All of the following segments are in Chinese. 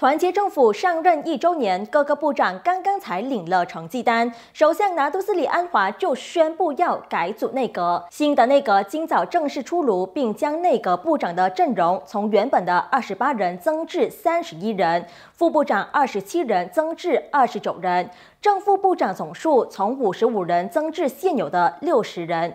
团结政府上任一周年，各个部长刚刚才领了成绩单，首相拿督斯里安华就宣布要改组内阁。新的内阁今早正式出炉，并将内阁部长的阵容从原本的二十八人增至三十一人，副部长二十七人增至二十九人，正副部长总数从五十五人增至现有的六十人。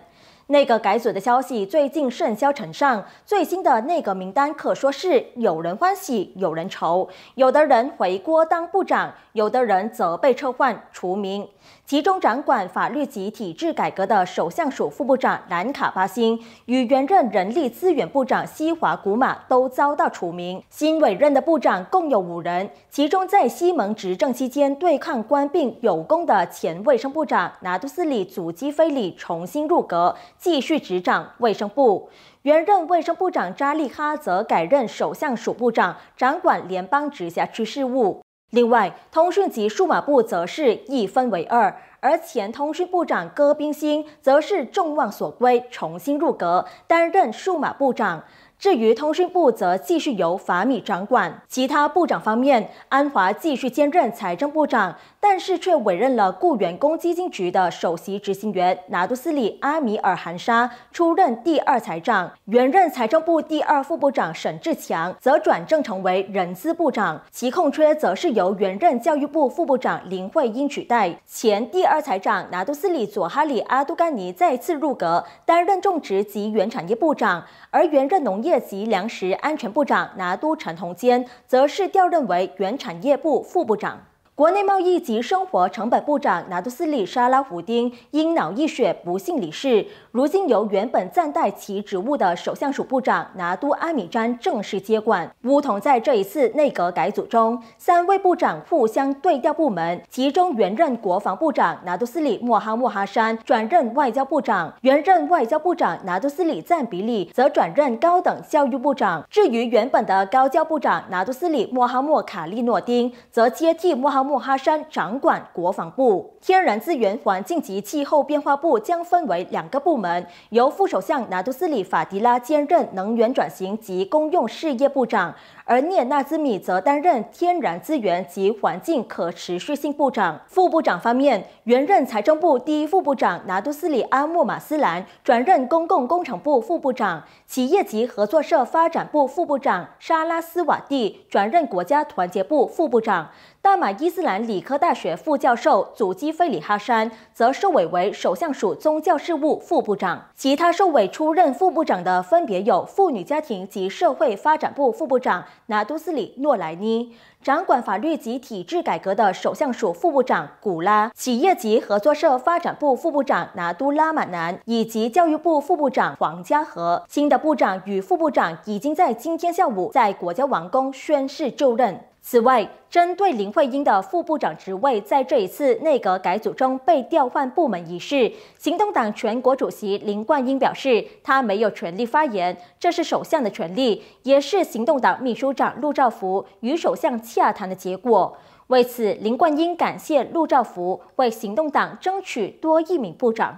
内阁改组的消息最近甚嚣尘上，最新的内阁名单可说是有人欢喜有人愁，有的人回锅当部长，有的人则被撤换除名。其中掌管法律及体制改革的首相署副部长兰卡巴辛与原任人力资源部长西华古马都遭到除名。新委任的部长共有五人，其中在西蒙执政期间对抗官病有功的前卫生部长拿督斯里阻击非礼，重新入阁，继续执掌卫生部。原任卫生部长扎利哈则改任首相署部长，掌管联邦直辖区事务。另外，通讯及数码部则是一分为二，而前通讯部长戈宾心则是众望所归，重新入阁担任数码部长。至于通讯部则继续由法米掌管，其他部长方面，安华继续兼任财政部长，但是却委任了雇员公积金局的首席执行员拿督斯里阿米尔汗沙出任第二财长。原任财政部第二副部长沈志强则转正成为人资部长，其空缺则是由原任教育部副部长林慧英取代。前第二财长拿督斯里佐哈里阿杜甘尼再次入阁，担任种植及原产业部长，而原任农。业级粮食安全部长拿督陈同坚，则是调任为原产业部副部长。国内贸易及生活成本部长拿督斯里沙拉福丁因脑溢血不幸离世，如今由原本暂代其职务的首相署部长拿督阿米詹正式接管。乌同在这一次内阁改组中，三位部长互相对调部门，其中原任国防部长拿督斯里莫哈莫哈山转任外交部长，原任外交部长拿督斯里赞比里则转任高等教育部长。至于原本的高教部长拿督斯里莫哈莫卡利诺丁，则接替莫哈。莫哈山掌管国防部、天然资源环境及气候变化部将分为两个部门，由副首相拿督斯里法迪拉兼任能源转型及公用事业部长。而涅纳兹米则担任天然资源及环境可持续性部长。副部长方面，原任财政部第一副部长拿督斯里阿穆马斯兰转任公共工程部副部长；企业及合作社发展部副部长沙拉斯瓦蒂转任国家团结部副部长；大马伊斯兰理科大学副教授祖基菲里哈山则受委为首相署宗教事务副部长。其他受委出任副部长的分别有妇女家庭及社会发展部副部长。拿督斯里诺莱尼掌管法律及体制改革的首相署副部长古拉，企业及合作社发展部副部长拿督拉马南，以及教育部副部长黄家和，新的部长与副部长已经在今天下午在国家王宫宣誓就任。此外，针对林慧英的副部长职位在这一次内阁改组中被调换部门一事，行动党全国主席林冠英表示，他没有权利发言，这是首相的权利，也是行动党秘书长陆兆福与首相洽谈的结果。为此，林冠英感谢陆兆福为行动党争取多一名部长。